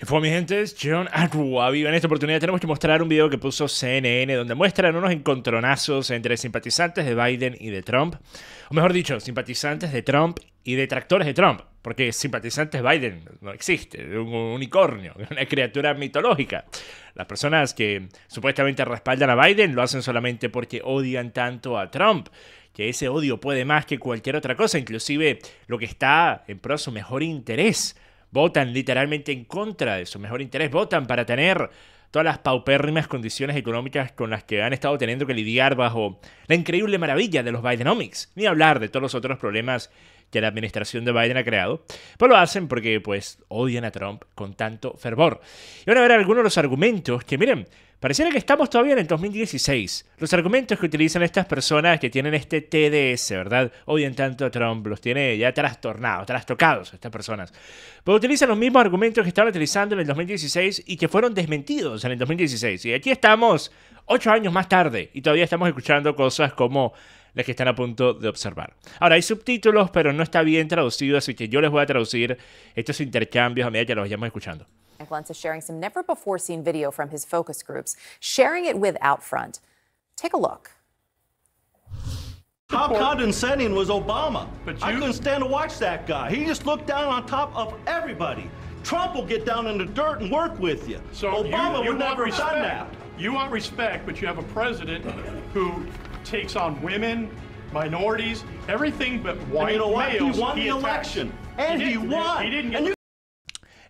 Y fue mi gente, John en esta oportunidad tenemos que mostrar un video que puso CNN donde muestran unos encontronazos entre simpatizantes de Biden y de Trump. O mejor dicho, simpatizantes de Trump y detractores de Trump. Porque simpatizantes Biden no existe, un unicornio, una criatura mitológica. Las personas que supuestamente respaldan a Biden lo hacen solamente porque odian tanto a Trump que ese odio puede más que cualquier otra cosa, inclusive lo que está en pro de su mejor interés votan literalmente en contra de su mejor interés, votan para tener todas las paupérrimas condiciones económicas con las que han estado teniendo que lidiar bajo la increíble maravilla de los Bidenomics, ni hablar de todos los otros problemas que la administración de Biden ha creado, pues lo hacen porque pues odian a Trump con tanto fervor. Y van a ver algunos de los argumentos que, miren, pareciera que estamos todavía en el 2016. Los argumentos que utilizan estas personas que tienen este TDS, ¿verdad? Odian tanto a Trump, los tiene ya trastornados, trastocados estas personas. Pero pues utilizan los mismos argumentos que estaban utilizando en el 2016 y que fueron desmentidos en el 2016. Y aquí estamos ocho años más tarde y todavía estamos escuchando cosas como las que están a punto de observar. Ahora, hay subtítulos, pero no está bien traducido, así que yo les voy a traducir estos intercambios a medida que los vayamos escuchando. Glantz sharing some never before seen video from his focus groups, sharing it with Outfront. Take a look. Top condescending was Obama. But you... I couldn't stand to watch that guy. He just looked down on top of everybody. Trump will get down in the dirt and work with you. So Obama you, you would never respect. have done that. You want respect, but you have a president who takes on women, minorities, everything but white He won the election. he, won.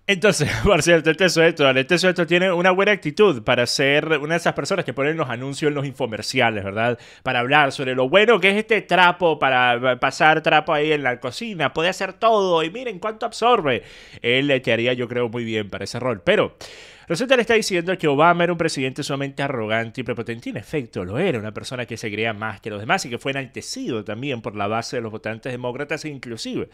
Entonces, por cierto, el Teso Esto, el Teso Esto tiene una buena actitud para ser una de esas personas que ponen los anuncios en los infomerciales, ¿verdad? Para hablar sobre lo bueno que es este trapo, para pasar trapo ahí en la cocina, puede hacer todo y miren cuánto absorbe. Él te haría, yo creo, muy bien para ese rol. Pero Resulta le está diciendo que Obama era un presidente sumamente arrogante y prepotente. en efecto, lo era, una persona que se creía más que los demás y que fue enaltecido también por la base de los votantes demócratas, e inclusive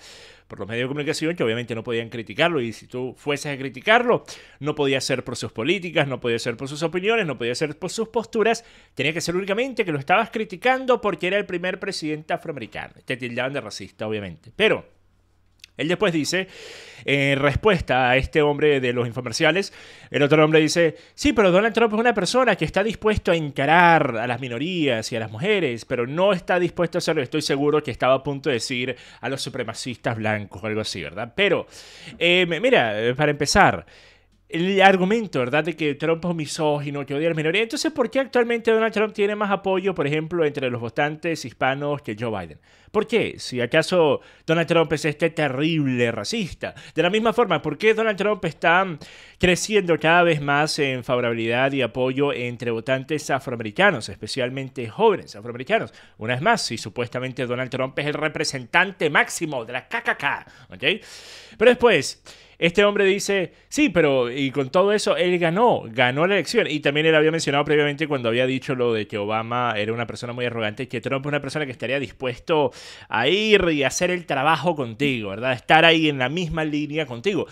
por los medios de comunicación, que obviamente no podían criticarlo. Y si tú fueses a criticarlo, no podía ser por sus políticas, no podía ser por sus opiniones, no podía ser por sus posturas. Tenía que ser únicamente que lo estabas criticando porque era el primer presidente afroamericano. Te tildaban de racista, obviamente. Pero él después dice, en respuesta a este hombre de los infomerciales, el otro hombre dice, sí, pero Donald Trump es una persona que está dispuesto a encarar a las minorías y a las mujeres, pero no está dispuesto a hacerlo. Estoy seguro que estaba a punto de decir a los supremacistas blancos o algo así, ¿verdad? Pero, eh, mira, eh, para empezar, el argumento, ¿verdad?, de que Trump es misógino, que odia a la Entonces, ¿por qué actualmente Donald Trump tiene más apoyo, por ejemplo, entre los votantes hispanos que Joe Biden? ¿Por qué? Si acaso Donald Trump es este terrible racista. De la misma forma, ¿por qué Donald Trump está creciendo cada vez más en favorabilidad y apoyo entre votantes afroamericanos, especialmente jóvenes afroamericanos? Una vez más, si supuestamente Donald Trump es el representante máximo de la KKK, ¿ok? Pero después... Este hombre dice, sí, pero y con todo eso, él ganó, ganó la elección. Y también él había mencionado previamente cuando había dicho lo de que Obama era una persona muy arrogante, que Trump es una persona que estaría dispuesto a ir y hacer el trabajo contigo, ¿verdad? Estar ahí en la misma línea contigo.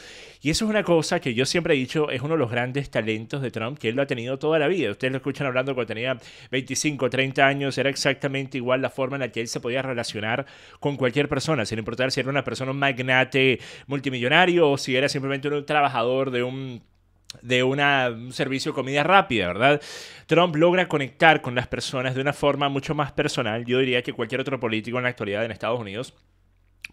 Y eso es una cosa que yo siempre he dicho, es uno de los grandes talentos de Trump, que él lo ha tenido toda la vida. Ustedes lo escuchan hablando cuando tenía 25, 30 años, era exactamente igual la forma en la que él se podía relacionar con cualquier persona, sin importar si era una persona un magnate multimillonario o si era era simplemente un trabajador de un de servicio de comida rápida, ¿verdad? Trump logra conectar con las personas de una forma mucho más personal, yo diría que cualquier otro político en la actualidad en Estados Unidos.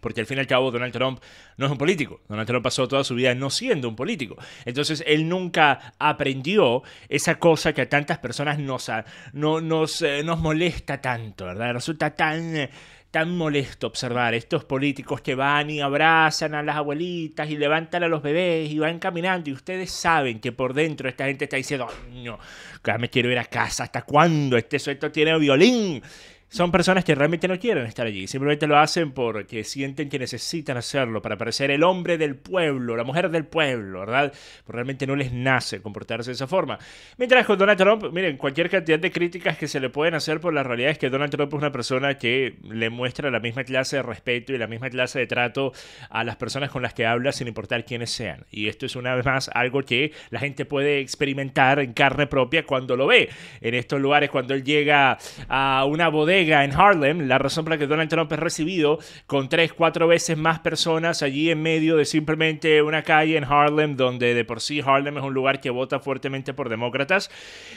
Porque al fin y al cabo Donald Trump no es un político. Donald Trump pasó toda su vida no siendo un político. Entonces él nunca aprendió esa cosa que a tantas personas nos, no, nos, eh, nos molesta tanto, ¿verdad? Resulta tan... Eh, tan molesto observar estos políticos que van y abrazan a las abuelitas y levantan a los bebés y van caminando y ustedes saben que por dentro esta gente está diciendo, no, ya me quiero ir a casa, ¿hasta cuándo este suelto tiene violín? son personas que realmente no quieren estar allí, simplemente lo hacen porque sienten que necesitan hacerlo para parecer el hombre del pueblo, la mujer del pueblo, ¿verdad? realmente no les nace comportarse de esa forma. Mientras con Donald Trump, miren, cualquier cantidad de críticas que se le pueden hacer por la realidad es que Donald Trump es una persona que le muestra la misma clase de respeto y la misma clase de trato a las personas con las que habla sin importar quiénes sean. Y esto es una vez más algo que la gente puede experimentar en carne propia cuando lo ve. En estos lugares, cuando él llega a una bodega, en Harlem, la razón por la que Donald Trump es recibido con tres, cuatro veces más personas allí en medio de simplemente una calle en Harlem, donde de por sí Harlem es un lugar que vota fuertemente por demócratas,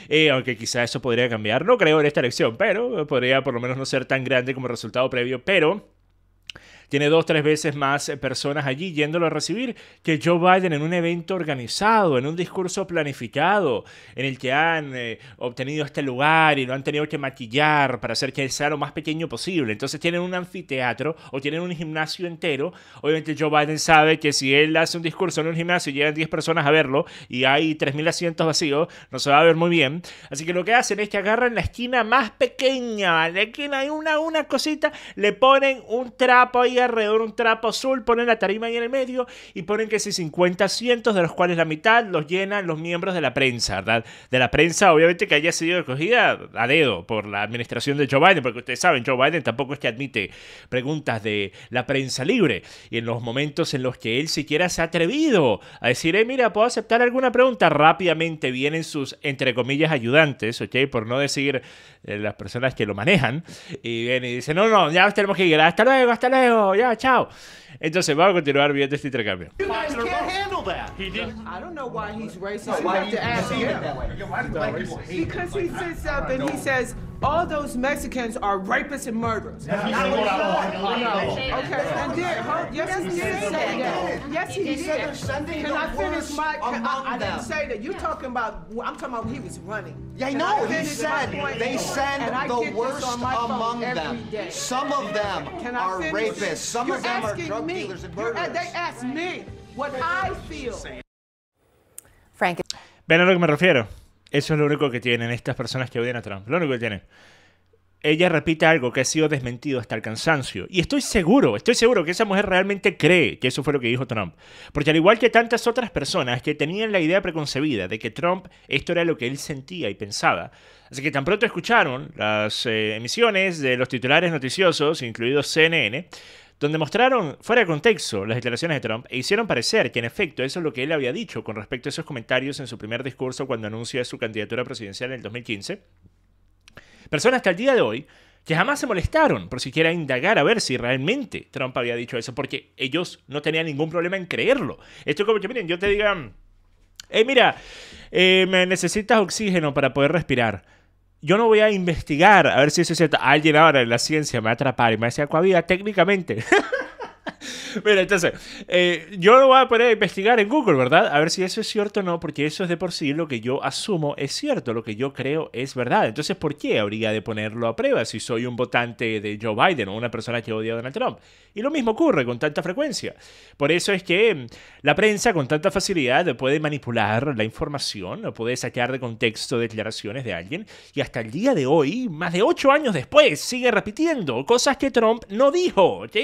eh, aunque quizá eso podría cambiar, no creo en esta elección, pero podría por lo menos no ser tan grande como resultado previo, pero tiene dos, tres veces más eh, personas allí yéndolo a recibir que Joe Biden en un evento organizado, en un discurso planificado, en el que han eh, obtenido este lugar y lo han tenido que maquillar para hacer que sea lo más pequeño posible. Entonces tienen un anfiteatro o tienen un gimnasio entero. Obviamente Joe Biden sabe que si él hace un discurso en un gimnasio y llegan 10 personas a verlo y hay 3.000 asientos vacíos, no se va a ver muy bien. Así que lo que hacen es que agarran la esquina más pequeña, la esquina hay una, una cosita, le ponen un trapo ahí alrededor un trapo azul, ponen la tarima ahí en el medio y ponen que si 50 cientos, de los cuales la mitad los llenan los miembros de la prensa, ¿verdad? De la prensa, obviamente, que haya sido escogida a dedo por la administración de Joe Biden, porque ustedes saben, Joe Biden tampoco es que admite preguntas de la prensa libre. Y en los momentos en los que él siquiera se ha atrevido a decir, eh, mira, puedo aceptar alguna pregunta, rápidamente vienen sus, entre comillas, ayudantes, ¿ok? Por no decir eh, las personas que lo manejan, y vienen y dicen, no, no, ya tenemos que ir, hasta luego, hasta luego, no, ya, chao. Entonces, vamos a continuar viendo este intercambio. He didn't. I don't know why he's racist. Why you have to ask him that way? Because he sits up and he says, all those Mexicans are rapists and murderers. That's not I No. Okay, and then, huh? yes, he did say that. Yes, he did. Can I finish my, can I, I didn't say that. You're talking about, I'm talking about he was running. Yeah, I know. He said they send the worst among them. Some of them are rapists. Some of them are drug dealers and murderers. They asked me what I feel. Frank. ¿Ven a lo que me refiero? Eso es lo único que tienen estas personas que odian a Trump. Lo único que tienen. Ella repite algo que ha sido desmentido hasta el cansancio. Y estoy seguro, estoy seguro que esa mujer realmente cree que eso fue lo que dijo Trump. Porque al igual que tantas otras personas que tenían la idea preconcebida de que Trump, esto era lo que él sentía y pensaba. Así que tan pronto escucharon las eh, emisiones de los titulares noticiosos, incluidos CNN, donde mostraron fuera de contexto las declaraciones de Trump e hicieron parecer que en efecto eso es lo que él había dicho con respecto a esos comentarios en su primer discurso cuando anuncia su candidatura presidencial en el 2015. Personas que al día de hoy que jamás se molestaron por siquiera indagar a ver si realmente Trump había dicho eso, porque ellos no tenían ningún problema en creerlo. Esto es como que, miren, yo te diga, hey, mira, eh, me necesitas oxígeno para poder respirar yo no voy a investigar a ver si eso es cierto. Alguien ahora en la ciencia me va a atrapar y me hace a Acuavida, técnicamente. Mira, entonces, eh, yo lo voy a poner a investigar en Google, ¿verdad? A ver si eso es cierto o no, porque eso es de por sí lo que yo asumo es cierto, lo que yo creo es verdad. Entonces, ¿por qué habría de ponerlo a prueba si soy un votante de Joe Biden o una persona que odia a Donald Trump? Y lo mismo ocurre con tanta frecuencia. Por eso es que mm, la prensa con tanta facilidad puede manipular la información, puede sacar de contexto declaraciones de alguien, y hasta el día de hoy, más de ocho años después, sigue repitiendo cosas que Trump no dijo, ¿ok?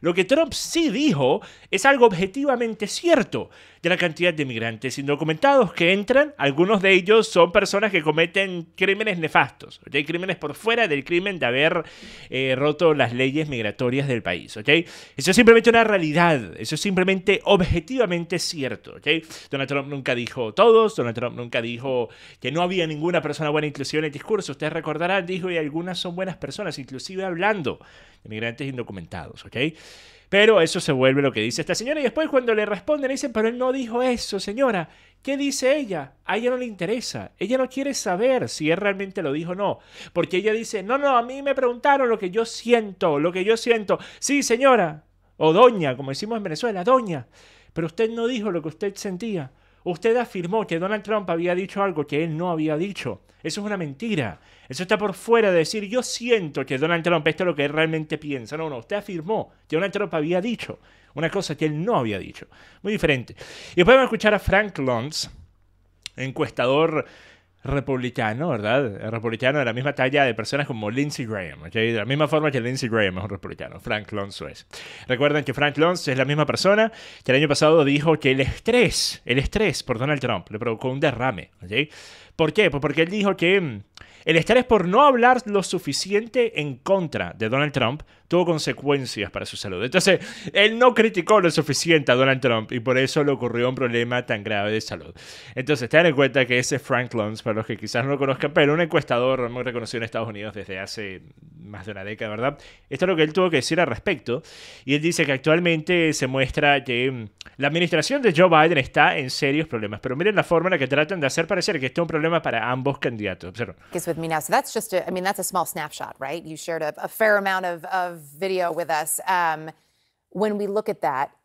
Lo que Trump Trump sí dijo es algo objetivamente cierto de la cantidad de migrantes indocumentados que entran. Algunos de ellos son personas que cometen crímenes nefastos, ¿okay? crímenes por fuera del crimen de haber eh, roto las leyes migratorias del país. ¿okay? Eso es simplemente una realidad, eso es simplemente objetivamente cierto. ¿okay? Donald Trump nunca dijo todos, Donald Trump nunca dijo que no había ninguna persona buena inclusive en el discurso. Ustedes recordarán, dijo, y algunas son buenas personas, inclusive hablando de migrantes indocumentados. ¿okay? Pero eso se vuelve lo que dice esta señora. Y después cuando le responden, le dicen, pero él no dijo eso, señora. ¿Qué dice ella? A ella no le interesa. Ella no quiere saber si él realmente lo dijo o no. Porque ella dice, no, no, a mí me preguntaron lo que yo siento, lo que yo siento. Sí, señora. O doña, como decimos en Venezuela, doña. Pero usted no dijo lo que usted sentía. Usted afirmó que Donald Trump había dicho algo que él no había dicho. Eso es una mentira. Eso está por fuera de decir, yo siento que Donald Trump esto es lo que él realmente piensa. No, no, usted afirmó que Donald Trump había dicho una cosa que él no había dicho. Muy diferente. Y después vamos a escuchar a Frank Luntz, encuestador republicano, ¿verdad? Republicano de la misma talla de personas como Lindsey Graham, ¿okay? De la misma forma que Lindsey Graham es un republicano, Frank lo es. Recuerden que Frank Lons es la misma persona que el año pasado dijo que el estrés, el estrés por Donald Trump le provocó un derrame, ¿ok? ¿Por qué? Pues porque él dijo que mm, el estar es por no hablar lo suficiente en contra de Donald Trump, tuvo consecuencias para su salud. Entonces, él no criticó lo suficiente a Donald Trump y por eso le ocurrió un problema tan grave de salud. Entonces, tengan en cuenta que ese Frank Luntz, para los que quizás no lo conozcan, pero un encuestador muy reconocido en Estados Unidos desde hace más de una década, ¿verdad? Esto es lo que él tuvo que decir al respecto. Y él dice que actualmente se muestra que mm, la administración de Joe Biden está en serios problemas. Pero miren la forma en la que tratan de hacer parecer que este es un problema para ambos candidatos. Observen. video with us. Um, when we look at that,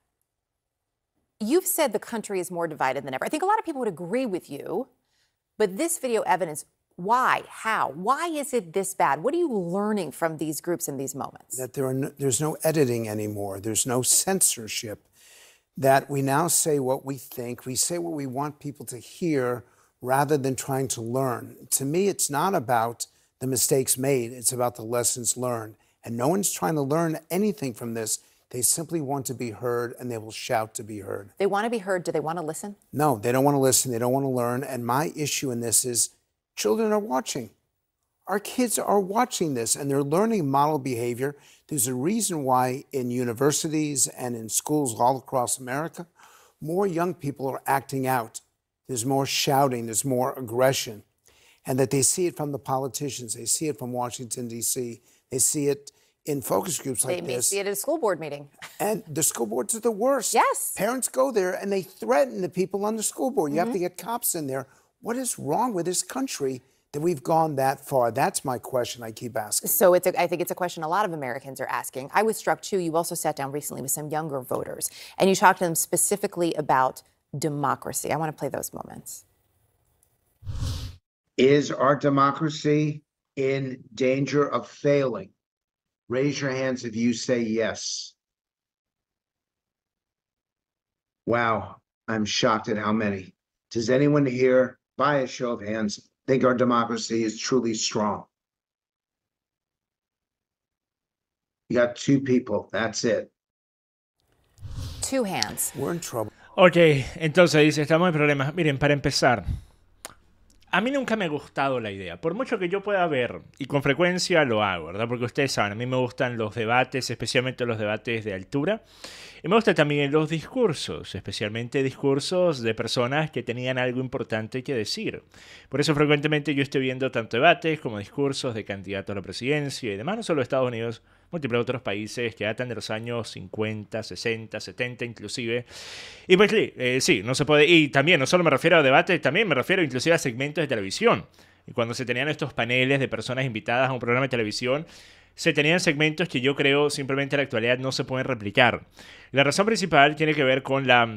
you've said the country is more divided than ever. I think a lot of people would agree with you, but this video evidence why? How? Why is it this bad? What are you learning from these groups in these moments? That there no, there's no editing anymore. There's no censorship. That we now say what we think. We say what we want people to hear rather than trying to learn. To me, it's not about the mistakes made. It's about the lessons learned. And no one's trying to learn anything from this. They simply want to be heard and they will shout to be heard. They want to be heard. Do they want to listen? No, they don't want to listen. They don't want to learn. And my issue in this is children are watching. Our kids are watching this and they're learning model behavior. There's a reason why in universities and in schools all across America, more young people are acting out. There's more shouting, there's more aggression. And that they see it from the politicians, they see it from Washington, D.C., they see it in focus groups like they this. They at a school board meeting. And the school boards are the worst. Yes. Parents go there and they threaten the people on the school board. You mm -hmm. have to mm-hmm. get cops in there. What is wrong with this country? that we've gone that far? That's my question I keep asking. So it's a, I think it's a question a lot of Americans are asking. I was struck too. You also sat down recently with some younger voters and you talked to them specifically about democracy. I want to play those moments. Is our democracy in danger of failing? Raise your hands if you say yes. Wow, I'm shocked at how many. Does anyone here, by a show of hands, think our democracy is truly strong? You got two people. That's it. Two hands. We're in trouble. Ok, entonces dice, estamos en problemas. Miren, para empezar, a mí nunca me ha gustado la idea. Por mucho que yo pueda ver, y con frecuencia lo hago, ¿verdad? Porque ustedes saben, a mí me gustan los debates, especialmente los debates de altura. Y me gustan también los discursos, especialmente discursos de personas que tenían algo importante que decir. Por eso frecuentemente yo estoy viendo tanto debates como discursos de candidatos a la presidencia y demás, no solo de Estados Unidos, múltiples otros países que datan de los años 50, 60, 70 inclusive. Y pues eh, sí, no se puede, y también no solo me refiero a debates, también me refiero inclusive a segmentos de televisión. Y cuando se tenían estos paneles de personas invitadas a un programa de televisión, se tenían segmentos que yo creo simplemente en la actualidad no se pueden replicar. La razón principal tiene que ver con la,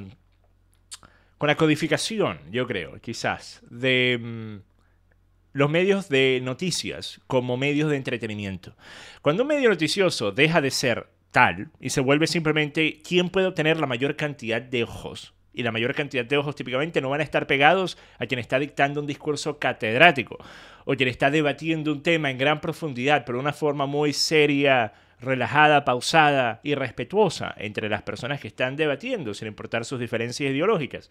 con la codificación, yo creo, quizás, de mm, los medios de noticias como medios de entretenimiento. Cuando un medio noticioso deja de ser tal y se vuelve simplemente quién puede obtener la mayor cantidad de ojos. Y la mayor cantidad de ojos típicamente no van a estar pegados a quien está dictando un discurso catedrático o quien está debatiendo un tema en gran profundidad, pero de una forma muy seria, relajada, pausada y respetuosa entre las personas que están debatiendo, sin importar sus diferencias ideológicas.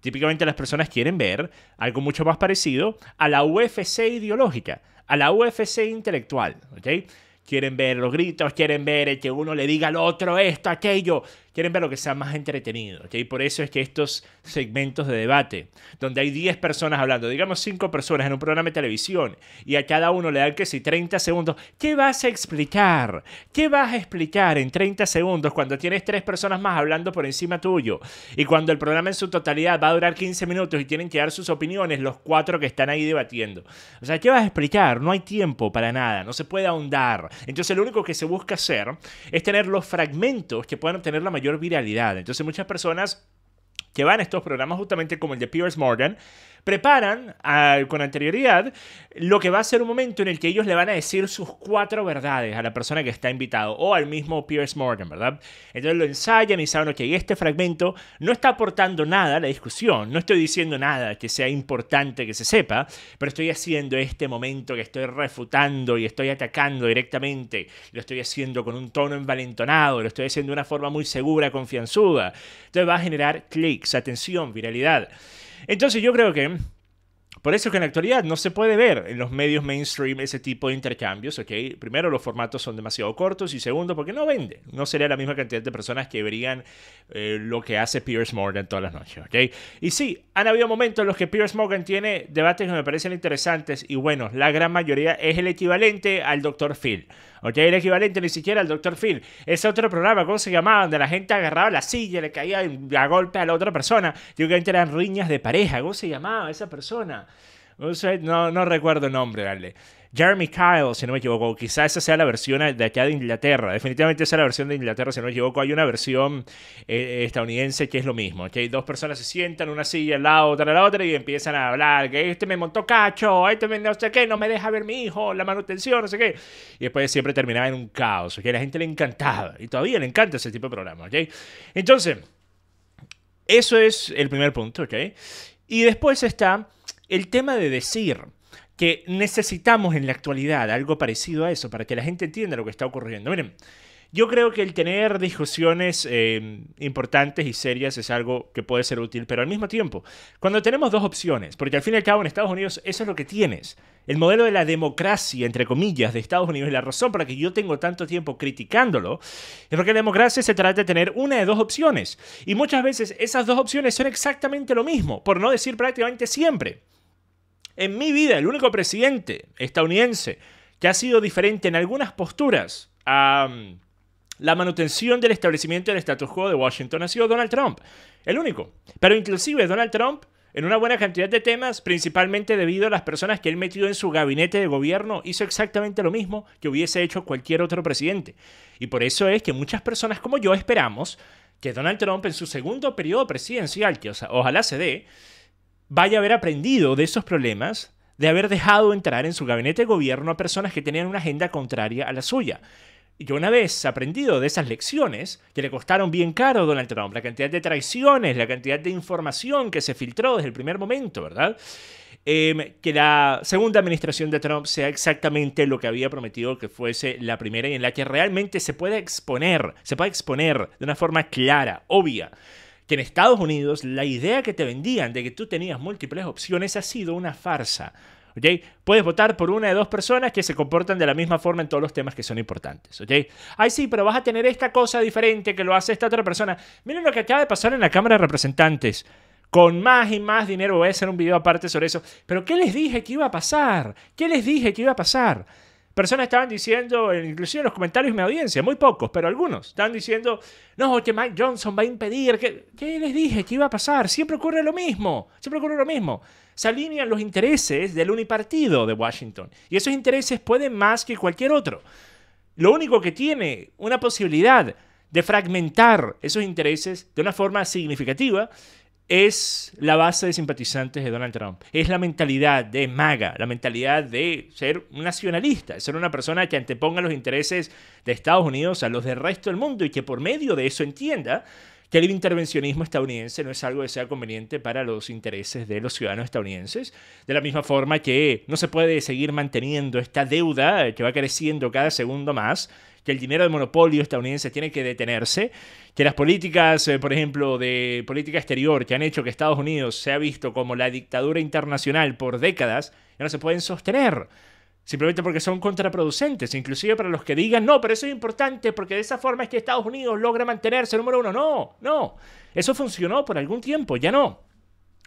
Típicamente las personas quieren ver algo mucho más parecido a la UFC ideológica, a la UFC intelectual, ¿ok? Quieren ver los gritos, quieren ver el que uno le diga al otro esto, aquello, quieren ver lo que sea más entretenido. Y Por eso es que estos segmentos de debate, donde hay 10 personas hablando, digamos 5 personas en un programa de televisión, y a cada uno le dan que si 30 segundos, ¿qué vas a explicar? ¿Qué vas a explicar en 30 segundos cuando tienes 3 personas más hablando por encima tuyo? Y cuando el programa en su totalidad va a durar 15 minutos y tienen que dar sus opiniones los 4 que están ahí debatiendo. O sea, ¿qué vas a explicar? No hay tiempo para nada, no se puede ahondar. Entonces lo único que se busca hacer es tener los fragmentos que puedan obtener la mayor viralidad. Entonces muchas personas que van a estos programas justamente como el de Piers Morgan, preparan ah, con anterioridad lo que va a ser un momento en el que ellos le van a decir sus cuatro verdades a la persona que está invitado o al mismo Pierce Morgan, ¿verdad? Entonces lo ensayan y saben, ok, este fragmento no está aportando nada a la discusión, no estoy diciendo nada que sea importante que se sepa, pero estoy haciendo este momento que estoy refutando y estoy atacando directamente, lo estoy haciendo con un tono envalentonado, lo estoy haciendo de una forma muy segura, confianzuda. Entonces va a generar clics, atención, viralidad. Entonces yo creo que... Por eso es que en la actualidad no se puede ver en los medios mainstream ese tipo de intercambios, ¿ok? Primero, los formatos son demasiado cortos y segundo, porque no vende. No sería la misma cantidad de personas que verían eh, lo que hace Piers Morgan todas las noches, ¿ok? Y sí, han habido momentos en los que Piers Morgan tiene debates que me parecen interesantes y bueno, la gran mayoría es el equivalente al Dr. Phil, ¿ok? El equivalente ni siquiera al Dr. Phil. Ese otro programa, ¿cómo se llamaba? Donde la gente agarraba la silla y le caía a golpe a la otra persona. Digo que eran riñas de pareja, ¿cómo se llamaba esa persona? No, no recuerdo el nombre, dale. Jeremy Kyle, si no me equivoco, quizás esa sea la versión de acá de Inglaterra, definitivamente esa es la versión de Inglaterra, si no me equivoco, hay una versión eh, eh, estadounidense que es lo mismo, que dos personas se sientan, una silla al lado, otra a la otra y empiezan a hablar, que este me montó cacho, este me no sé qué, no me deja ver mi hijo, la manutención, no sé qué, y después siempre terminaba en un caos, que a la gente le encantaba, y todavía le encanta ese tipo de programa, ¿ok? Entonces, eso es el primer punto, ¿ok? Y después está el tema de decir que necesitamos en la actualidad algo parecido a eso para que la gente entienda lo que está ocurriendo. Miren, yo creo que el tener discusiones eh, importantes y serias es algo que puede ser útil, pero al mismo tiempo, cuando tenemos dos opciones, porque al fin y al cabo en Estados Unidos eso es lo que tienes, el modelo de la democracia, entre comillas, de Estados Unidos, y la razón para que yo tengo tanto tiempo criticándolo, es porque la democracia se trata de tener una de dos opciones, y muchas veces esas dos opciones son exactamente lo mismo, por no decir prácticamente siempre. En mi vida, el único presidente estadounidense que ha sido diferente en algunas posturas a mm, la manutención del establecimiento del status quo de Washington ha sido Donald Trump. El único. Pero inclusive Donald Trump en una buena cantidad de temas, principalmente debido a las personas que él metió en su gabinete de gobierno, hizo exactamente lo mismo que hubiese hecho cualquier otro presidente. Y por eso es que muchas personas como yo esperamos que Donald Trump en su segundo periodo presidencial, que ojalá se dé, vaya a haber aprendido de esos problemas de haber dejado entrar en su gabinete de gobierno a personas que tenían una agenda contraria a la suya. Yo una vez aprendido de esas lecciones, que le costaron bien caro a Donald Trump, la cantidad de traiciones, la cantidad de información que se filtró desde el primer momento, ¿verdad? Em, que la segunda administración de Trump sea exactamente lo que había prometido que fuese la primera y en la que realmente se pueda exponer, se pueda exponer de una forma clara, obvia, que en Estados Unidos la idea que te vendían de que tú tenías múltiples opciones ha sido una farsa. ¿okay? Puedes votar por una de dos personas que se comportan de la misma forma en todos los temas que son importantes. ¿okay? Ay, sí, pero vas a tener esta cosa diferente que lo hace esta otra persona. Miren lo que acaba de pasar en la Cámara de Representantes. Con más y más dinero voy a hacer un video aparte sobre eso. Pero ¿qué les dije que iba a pasar? ¿Qué les dije que iba a pasar? personas estaban diciendo, inclusive en los comentarios de mi audiencia, muy pocos, pero algunos, estaban diciendo, no, que Mike Johnson va a impedir, que, ¿qué les dije? ¿Qué iba a pasar? Siempre ocurre lo mismo, siempre ocurre lo mismo. Se alinean los intereses del unipartido de Washington, y esos intereses pueden más que cualquier otro. Lo único que tiene una posibilidad de fragmentar esos intereses de una forma significativa es la base de simpatizantes de Donald Trump. Es la mentalidad de MAGA, la mentalidad de ser un nacionalista, ser una persona que anteponga los intereses de Estados Unidos a los del resto del mundo y que por medio de eso entienda que el intervencionismo estadounidense no es algo que sea conveniente para los intereses de los ciudadanos estadounidenses, de la misma forma que no se puede seguir manteniendo esta deuda eh, que va creciendo cada segundo más que el dinero del monopolio estadounidense tiene que detenerse, que las políticas, eh, por ejemplo, de política exterior que han hecho que Estados Unidos se ha visto como la dictadura internacional por décadas, ya no se pueden sostener simplemente porque son contraproducentes, inclusive para los que digan, no, pero eso es importante porque de esa forma es que Estados Unidos logra mantenerse número uno. No, no, eso funcionó por algún tiempo, ya no.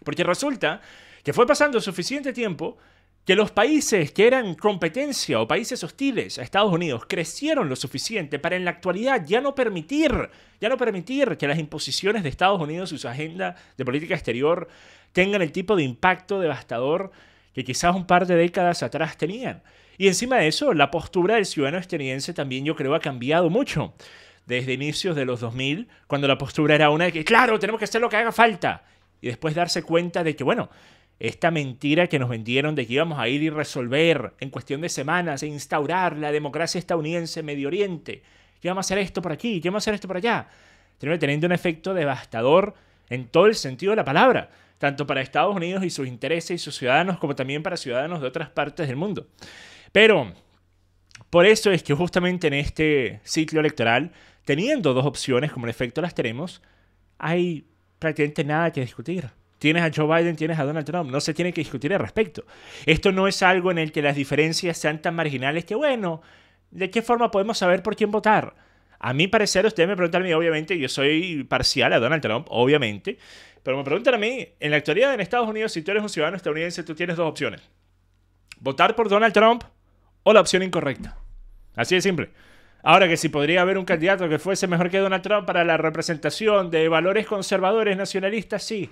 Porque resulta que fue pasando suficiente tiempo que los países que eran competencia o países hostiles a Estados Unidos crecieron lo suficiente para en la actualidad ya no permitir, ya no permitir que las imposiciones de Estados Unidos y su agenda de política exterior tengan el tipo de impacto devastador que quizás un par de décadas atrás tenían. Y encima de eso, la postura del ciudadano estadounidense también yo creo ha cambiado mucho desde inicios de los 2000, cuando la postura era una de que, claro, tenemos que hacer lo que haga falta, y después darse cuenta de que, bueno, esta mentira que nos vendieron de que íbamos a ir y resolver en cuestión de semanas e instaurar la democracia estadounidense en Medio Oriente, que vamos a hacer esto por aquí, ¿Qué vamos a hacer esto por allá, teniendo un efecto devastador en todo el sentido de la palabra, tanto para Estados Unidos y sus intereses y sus ciudadanos, como también para ciudadanos de otras partes del mundo. Pero por eso es que justamente en este ciclo electoral, teniendo dos opciones como en efecto las tenemos, hay prácticamente nada que discutir. Tienes a Joe Biden, tienes a Donald Trump. No se tiene que discutir al respecto. Esto no es algo en el que las diferencias sean tan marginales que, bueno, ¿de qué forma podemos saber por quién votar? A mi parecer, ustedes me preguntan a mí, obviamente, yo soy parcial a Donald Trump, obviamente, pero me preguntan a mí, en la actualidad en Estados Unidos, si tú eres un ciudadano estadounidense, tú tienes dos opciones. Votar por Donald Trump o la opción incorrecta. Así de simple. Ahora que si podría haber un candidato que fuese mejor que Donald Trump para la representación de valores conservadores nacionalistas, sí.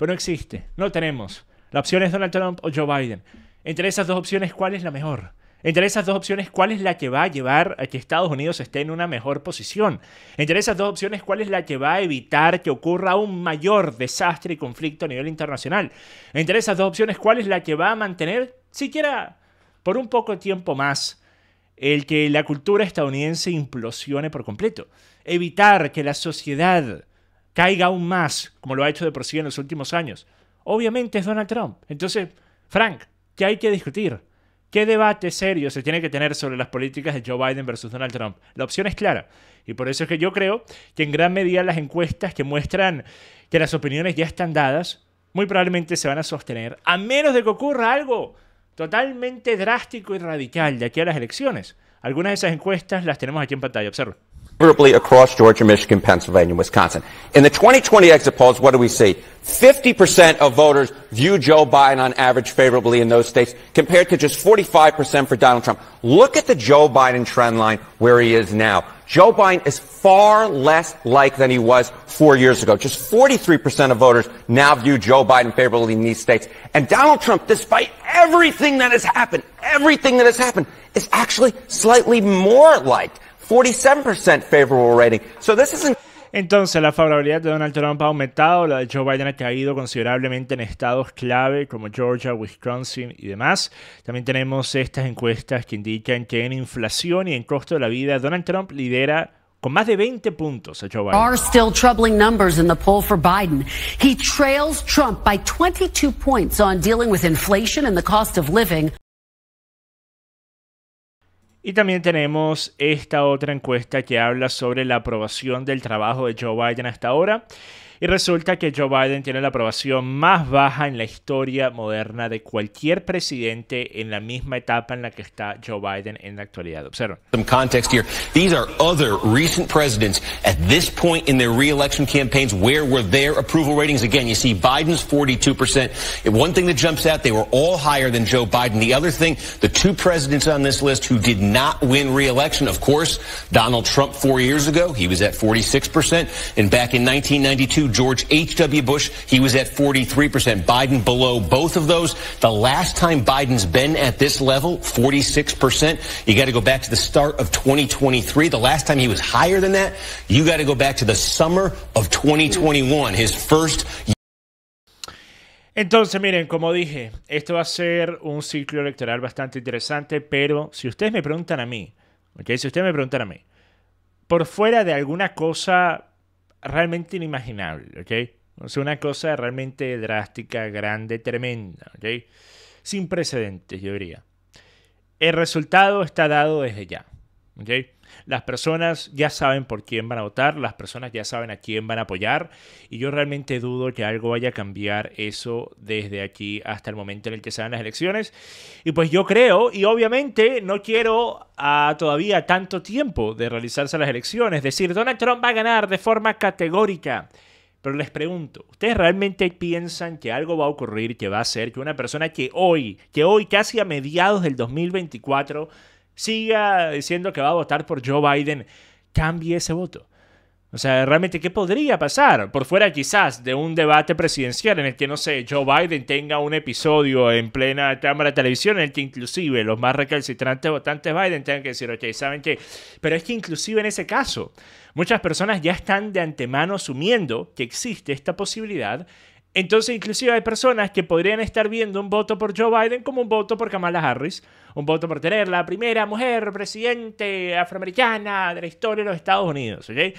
Pero no existe, no tenemos. La opción es Donald Trump o Joe Biden. Entre esas dos opciones, ¿cuál es la mejor? Entre esas dos opciones, ¿cuál es la que va a llevar a que Estados Unidos esté en una mejor posición? Entre esas dos opciones, ¿cuál es la que va a evitar que ocurra un mayor desastre y conflicto a nivel internacional? Entre esas dos opciones, ¿cuál es la que va a mantener, siquiera por un poco tiempo más, el que la cultura estadounidense implosione por completo? Evitar que la sociedad caiga aún más, como lo ha hecho de por sí en los últimos años? Obviamente es Donald Trump. Entonces, Frank, ¿qué hay que discutir? ¿Qué debate serio se tiene que tener sobre las políticas de Joe Biden versus Donald Trump? La opción es clara. Y por eso es que yo creo que en gran medida las encuestas que muestran que las opiniones ya están dadas, muy probablemente se van a sostener, a menos de que ocurra algo totalmente drástico y radical de aquí a las elecciones. Algunas de esas encuestas las tenemos aquí en pantalla, observa. Favorably across Georgia, Michigan, Pennsylvania, Wisconsin. In the 2020 exit polls, what do we see? 50% of voters view Joe Biden on average favorably in those states compared to just 45% for Donald Trump. Look at the Joe Biden trend line where he is now. Joe Biden is far less like than he was four years ago. Just 43% of voters now view Joe Biden favorably in these states. And Donald Trump, despite everything that has happened, everything that has happened, is actually slightly more liked 47% favorable rating. So this isn't entonces, la favorabilidad de Donald Trump ha aumentado, la de Joe Biden ha caído considerablemente en estados clave como Georgia, Wisconsin y demás. También tenemos estas encuestas que indican que en inflación y en costo de la vida, Donald Trump lidera con más de 20 puntos a Joe Biden. Are still troubling numbers in the poll for Biden. He trails Trump by 22 points on dealing with inflation and the cost of living. Y también tenemos esta otra encuesta que habla sobre la aprobación del trabajo de Joe Biden hasta ahora. Y resulta que Joe Biden tiene la aprobación más baja en la historia moderna de cualquier presidente en la misma etapa en la que está Joe Biden en la actualidad. Observen. Some context here. These are other recent presidents at this point in their reelection campaigns. Where were their approval ratings? Again, you see Biden's 42%. One thing that jumps out, they were all higher than Joe Biden. The other thing, the two presidents on this list who did not win reelection, of course, Donald Trump four years ago, he was at 46%. And back in 1992, George H.W. Bush, he was at 43%. Biden below both of those. The last time Biden's been at this level, 46%. You got to go back to the start of 2023. The last time he was higher than that, you got to go back to the summer of 2021, his first Entonces, miren, como dije, esto va a ser un ciclo electoral bastante interesante, pero si ustedes me preguntan a mí, ¿ok? Si ustedes me preguntan a mí, por fuera de alguna cosa realmente inimaginable, ¿ok? O una cosa realmente drástica, grande, tremenda, ¿ok? Sin precedentes, yo diría. El resultado está dado desde ya, ¿ok? Las personas ya saben por quién van a votar, las personas ya saben a quién van a apoyar y yo realmente dudo que algo vaya a cambiar eso desde aquí hasta el momento en el que se dan las elecciones. Y pues yo creo, y obviamente no quiero a todavía tanto tiempo de realizarse las elecciones, decir, Donald Trump va a ganar de forma categórica. Pero les pregunto, ¿ustedes realmente piensan que algo va a ocurrir, que va a ser que una persona que hoy, que hoy casi a mediados del 2024 siga diciendo que va a votar por Joe Biden, cambie ese voto. O sea, realmente, ¿qué podría pasar? Por fuera quizás de un debate presidencial en el que, no sé, Joe Biden tenga un episodio en plena cámara de televisión en el que inclusive los más recalcitrantes votantes Biden tengan que decir, ok, ¿saben qué? Pero es que inclusive en ese caso, muchas personas ya están de antemano asumiendo que existe esta posibilidad entonces, inclusive hay personas que podrían estar viendo un voto por Joe Biden como un voto por Kamala Harris, un voto por tener la primera mujer presidente afroamericana de la historia de los Estados Unidos, ¿ok?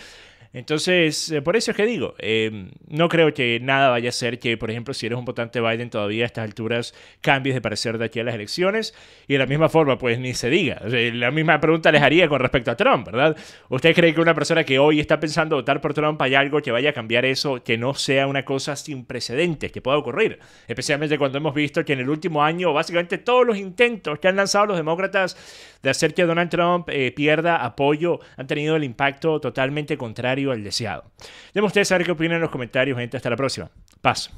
Entonces, eh, por eso es que digo, em, no creo que nada vaya a ser que, por ejemplo, si eres un votante Biden todavía a estas alturas cambies de parecer de aquí a las elecciones. Y de la misma forma, pues ni se diga. la misma pregunta les haría con respecto a Trump, ¿verdad? ¿Usted cree que una persona que hoy está pensando votar por Trump hay algo que vaya a cambiar eso, que no sea una cosa sin precedentes, que pueda ocurrir? Especialmente cuando hemos visto que en el último año, básicamente todos los intentos que han lanzado los demócratas de hacer que Donald Trump eh, pierda apoyo han tenido el impacto totalmente contrario el al deseado. Deben ustedes saber qué opinan en los comentarios, gente. Hasta la próxima. Paz.